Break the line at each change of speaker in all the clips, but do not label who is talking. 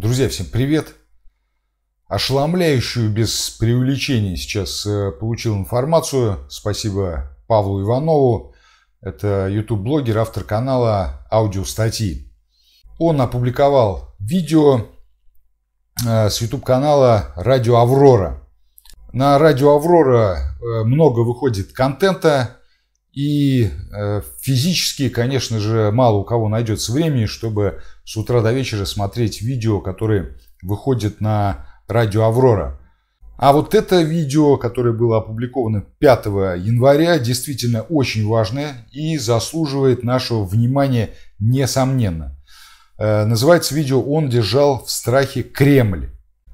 Друзья, всем привет! Ошеломляющую, без преувеличений, сейчас э, получил информацию. Спасибо Павлу Иванову. Это YouTube-блогер, автор канала «Аудиостатьи». Он опубликовал видео э, с YouTube-канала «Радио Аврора». На «Радио Аврора» э, много выходит контента, и э, физически, конечно же, мало у кого найдется времени, чтобы с утра до вечера смотреть видео, которое выходит на радио «Аврора». А вот это видео, которое было опубликовано 5 января, действительно очень важное и заслуживает нашего внимания несомненно. Э, называется видео «Он держал в страхе Кремль».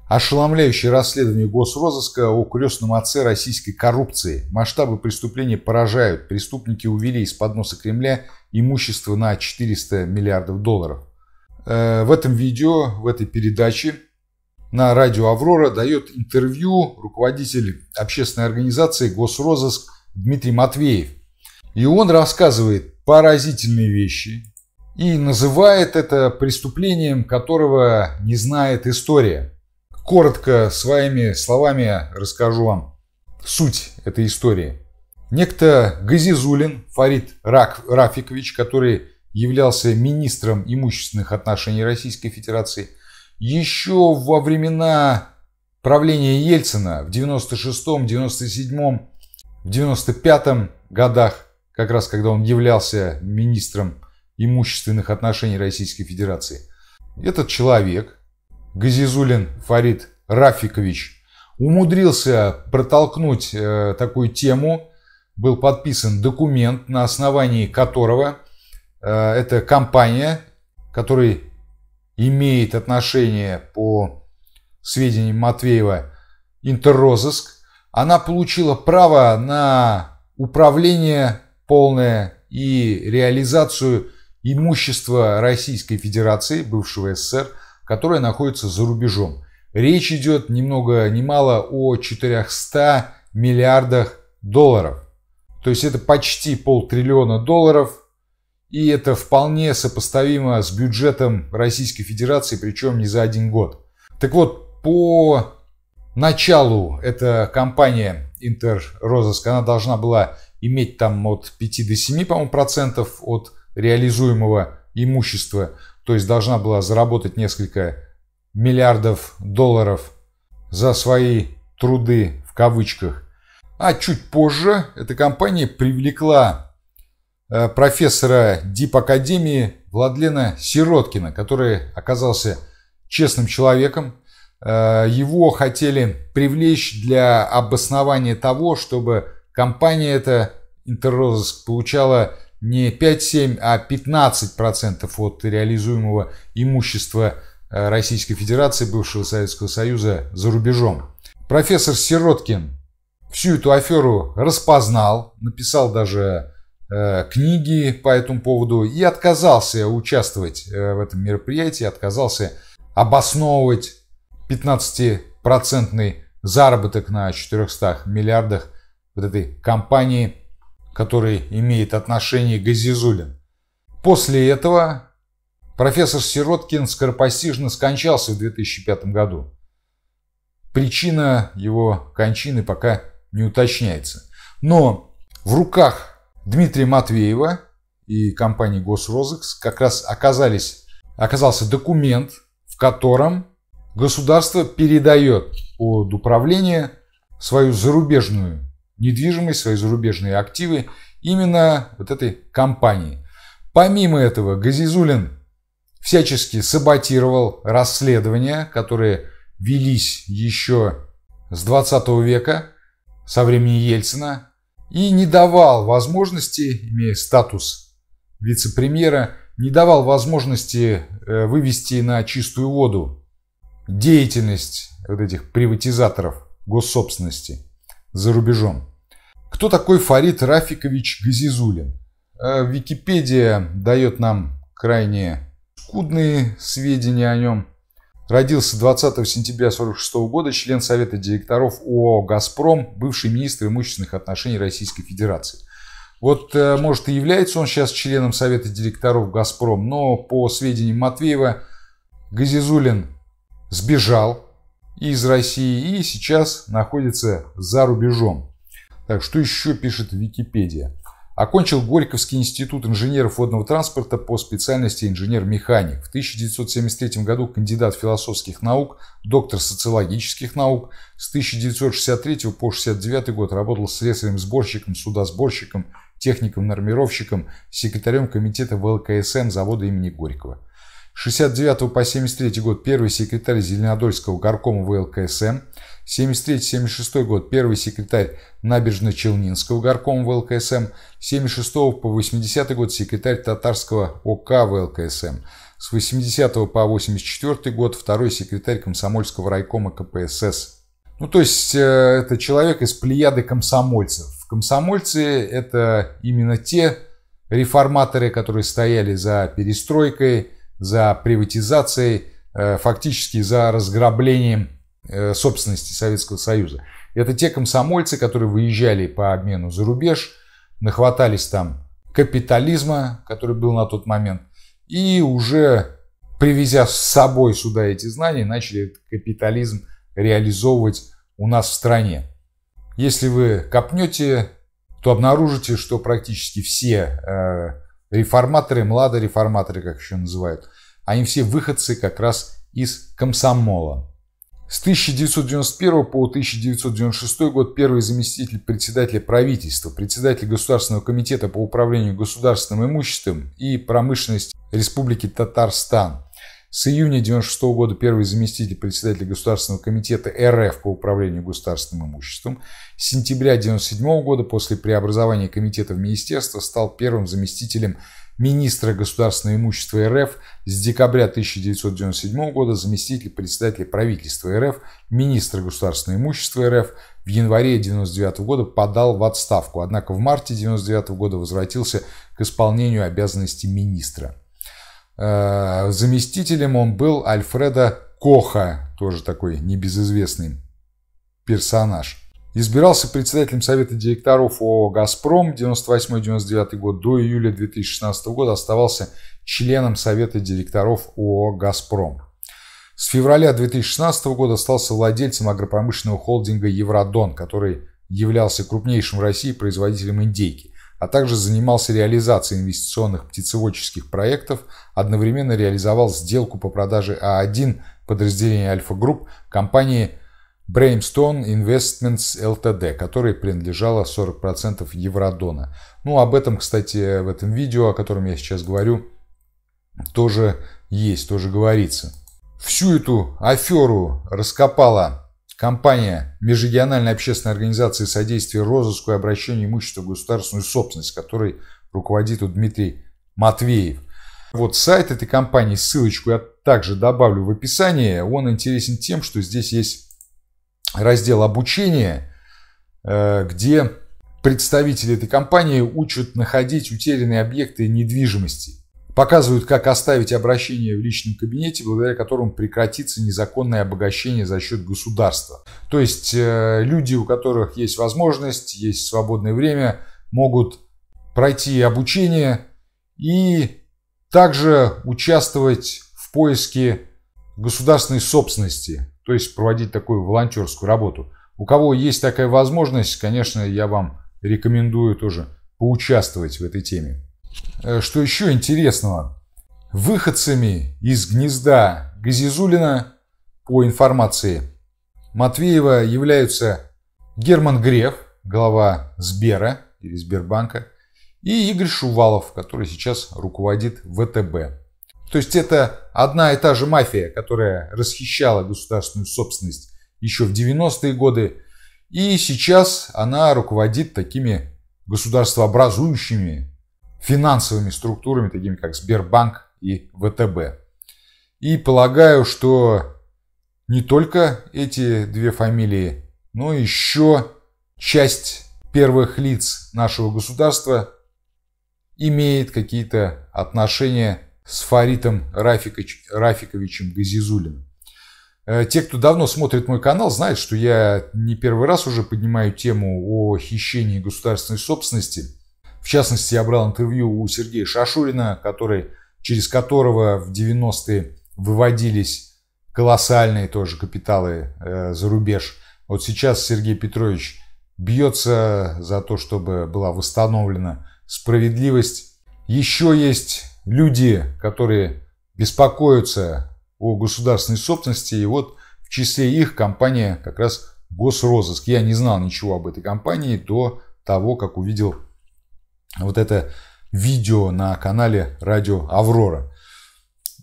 Ошеломляющее расследование госрозыска о крестном отце российской коррупции. Масштабы преступления поражают. Преступники увели из-под носа Кремля имущество на 400 миллиардов долларов. Э, в этом видео, в этой передаче на радио «Аврора» дает интервью руководитель общественной организации «Госрозыск» Дмитрий Матвеев. И он рассказывает поразительные вещи и называет это преступлением, которого не знает история – Коротко, своими словами расскажу вам суть этой истории. Некто Газизулин Фарид Рак, Рафикович, который являлся министром имущественных отношений Российской Федерации, еще во времена правления Ельцина в 96-м, 97-м, в 95-м годах, как раз когда он являлся министром имущественных отношений Российской Федерации, этот человек Газизулин Фарид Рафикович умудрился протолкнуть э, такую тему, был подписан документ, на основании которого э, эта компания, которая имеет отношение по сведениям Матвеева Интеррозыск, она получила право на управление полное и реализацию имущества Российской Федерации, бывшего СССР, которая находится за рубежом. Речь идет ни много ни мало о 400 миллиардах долларов. То есть это почти полтриллиона долларов, и это вполне сопоставимо с бюджетом Российской Федерации, причем не за один год. Так вот, по началу эта компания Интеррозыск, она должна была иметь там от 5 до 7, по-моему, процентов от реализуемого имущества то есть должна была заработать несколько миллиардов долларов за свои труды в кавычках. А чуть позже эта компания привлекла э, профессора ДИП-академии Владлена Сироткина, который оказался честным человеком. Э, его хотели привлечь для обоснования того, чтобы компания эта Интеррозыск получала не 5-7, а 15% от реализуемого имущества э, Российской Федерации, бывшего Советского Союза, за рубежом. Профессор Сироткин всю эту аферу распознал, написал даже э, книги по этому поводу и отказался участвовать э, в этом мероприятии, отказался обосновывать 15-процентный заработок на 400 миллиардах вот этой компании который имеет отношение Газизулин. После этого профессор Сироткин скоропостижно скончался в 2005 году. Причина его кончины пока не уточняется. Но в руках Дмитрия Матвеева и компании Госрозекс как раз оказались, оказался документ, в котором государство передает под управление свою зарубежную недвижимость, свои зарубежные активы именно вот этой компании. Помимо этого, Газизулин всячески саботировал расследования, которые велись еще с 20 века, со времени Ельцина, и не давал возможности, имея статус вице-премьера, не давал возможности э, вывести на чистую воду деятельность вот этих приватизаторов госсобственности за рубежом. Кто такой Фарид Рафикович Газизулин? Э, Википедия дает нам крайне скудные сведения о нем. Родился 20 сентября 1946 года, член Совета директоров ООО «Газпром», бывший министр имущественных отношений Российской Федерации. Вот, э, может, и является он сейчас членом Совета директоров «Газпром», но, по сведениям Матвеева, Газизулин сбежал из России и сейчас находится за рубежом. Так, что еще пишет Википедия? Окончил Горьковский институт инженеров водного транспорта по специальности инженер-механик. В 1973 году кандидат философских наук, доктор социологических наук. С 1963 по 1969 год работал слесарем-сборщиком, судосборщиком, техником-нормировщиком, секретарем комитета ВЛКСМ завода имени Горького. 69 по 73 год первый секретарь Зеленодольского горкома ВЛКСМ, 73-76 год первый секретарь Набережно-Челнинского горкома ВЛКСМ, 76 по 80 год секретарь Татарского ОК ВЛКСМ, с 80 по 84 год второй секретарь Комсомольского райкома КПСС. Ну, то есть, э, это человек из плеяды комсомольцев. Комсомольцы – это именно те реформаторы, которые стояли за перестройкой – за приватизацией, э, фактически за разграблением э, собственности Советского Союза. Это те комсомольцы, которые выезжали по обмену за рубеж, нахватались там капитализма, который был на тот момент, и уже привезя с собой сюда эти знания, начали этот капитализм реализовывать у нас в стране. Если вы копнете, то обнаружите, что практически все э, Реформаторы, младые реформаторы, как еще называют. Они все выходцы как раз из комсомола. С 1991 по 1996 год первый заместитель председателя правительства, председатель Государственного комитета по управлению государственным имуществом и промышленность Республики Татарстан, с июня 1996 года первый заместитель председателя Государственного комитета РФ по управлению государственным имуществом. С сентября 1997 года после преобразования комитета в министерство стал первым заместителем министра государственного имущества РФ с декабря 1997 года заместитель председателя правительства РФ, министра государственного имущества РФ в январе 1999 года подал в отставку, однако в марте 1999 года возвратился к исполнению обязанностей министра. Э, заместителем он был Альфреда Коха, тоже такой небезызвестный персонаж. Избирался председателем Совета директоров ООО «Газпром» 98-99 год, до июля 2016 года оставался членом Совета директоров ООО «Газпром». С февраля 2016 года стал владельцем агропромышленного холдинга «Евродон», который являлся крупнейшим в России производителем индейки а также занимался реализацией инвестиционных птицеводческих проектов, одновременно реализовал сделку по продаже А1 подразделения Альфа-Групп компании Brainstone Investments Ltd, которой принадлежало 40% Евродона. Ну, об этом, кстати, в этом видео, о котором я сейчас говорю, тоже есть, тоже говорится. Всю эту аферу раскопала Компания Межрегиональной общественной организации содействия розыску и обращению имущества в государственную собственность, которой руководит Дмитрий Матвеев. Вот сайт этой компании, ссылочку я также добавлю в описание. Он интересен тем, что здесь есть раздел обучения, э, где представители этой компании учат находить утерянные объекты недвижимости Показывают, как оставить обращение в личном кабинете, благодаря которому прекратится незаконное обогащение за счет государства. То есть э, люди, у которых есть возможность, есть свободное время, могут пройти обучение и также участвовать в поиске государственной собственности, то есть проводить такую волонтерскую работу. У кого есть такая возможность, конечно, я вам рекомендую тоже поучаствовать в этой теме. Э, что еще интересного? Выходцами из гнезда Газизулина, по информации Матвеева, являются Герман Греф, глава Сбера или Сбербанка, и Игорь Шувалов, который сейчас руководит ВТБ. То есть это одна и та же мафия, которая расхищала государственную собственность еще в 90-е годы, и сейчас она руководит такими государствообразующими финансовыми структурами, такими как Сбербанк и ВТБ. И полагаю, что не только эти две фамилии, но еще часть первых лиц нашего государства имеет какие-то отношения с Фаритом Рафикович, Рафиковичем Газизулиным. Э, те, кто давно смотрит мой канал, знают, что я не первый раз уже поднимаю тему о хищении государственной собственности – в частности, я брал интервью у Сергея Шашурина, который, через которого в 90-е выводились колоссальные тоже капиталы э, за рубеж. Вот сейчас Сергей Петрович бьется за то, чтобы была восстановлена справедливость. Еще есть люди, которые беспокоятся о государственной собственности, и вот в числе их компания как раз Госрозыск. Я не знал ничего об этой компании до того, как увидел вот это видео на канале Радио Аврора.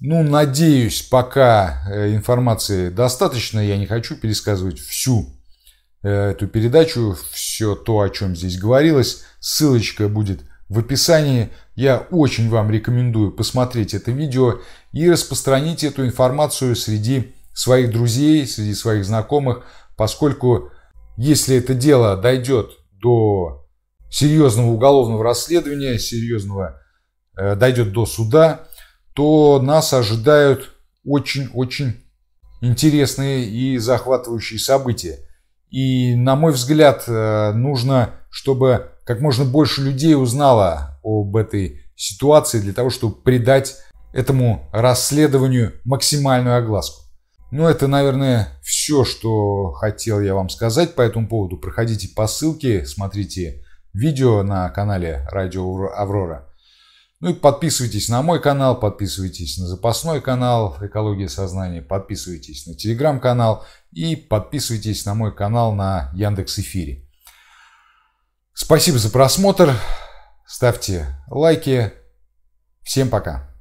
Ну, надеюсь, пока э, информации достаточно, я не хочу пересказывать всю э, эту передачу, все то, о чем здесь говорилось. Ссылочка будет в описании. Я очень вам рекомендую посмотреть это видео и распространить эту информацию среди своих друзей, среди своих знакомых, поскольку если это дело дойдет до серьезного уголовного расследования, серьезного э, дойдет до суда, то нас ожидают очень-очень интересные и захватывающие события. И, на мой взгляд, э, нужно, чтобы как можно больше людей узнало об этой ситуации для того, чтобы придать этому расследованию максимальную огласку. Ну, это, наверное, все, что хотел я вам сказать по этому поводу. Проходите по ссылке, смотрите видео на канале Радио Аврора. Ну и подписывайтесь на мой канал, подписывайтесь на запасной канал «Экология сознания», подписывайтесь на телеграм-канал и подписывайтесь на мой канал на Яндекс Эфире. Спасибо за просмотр, ставьте лайки. Всем пока!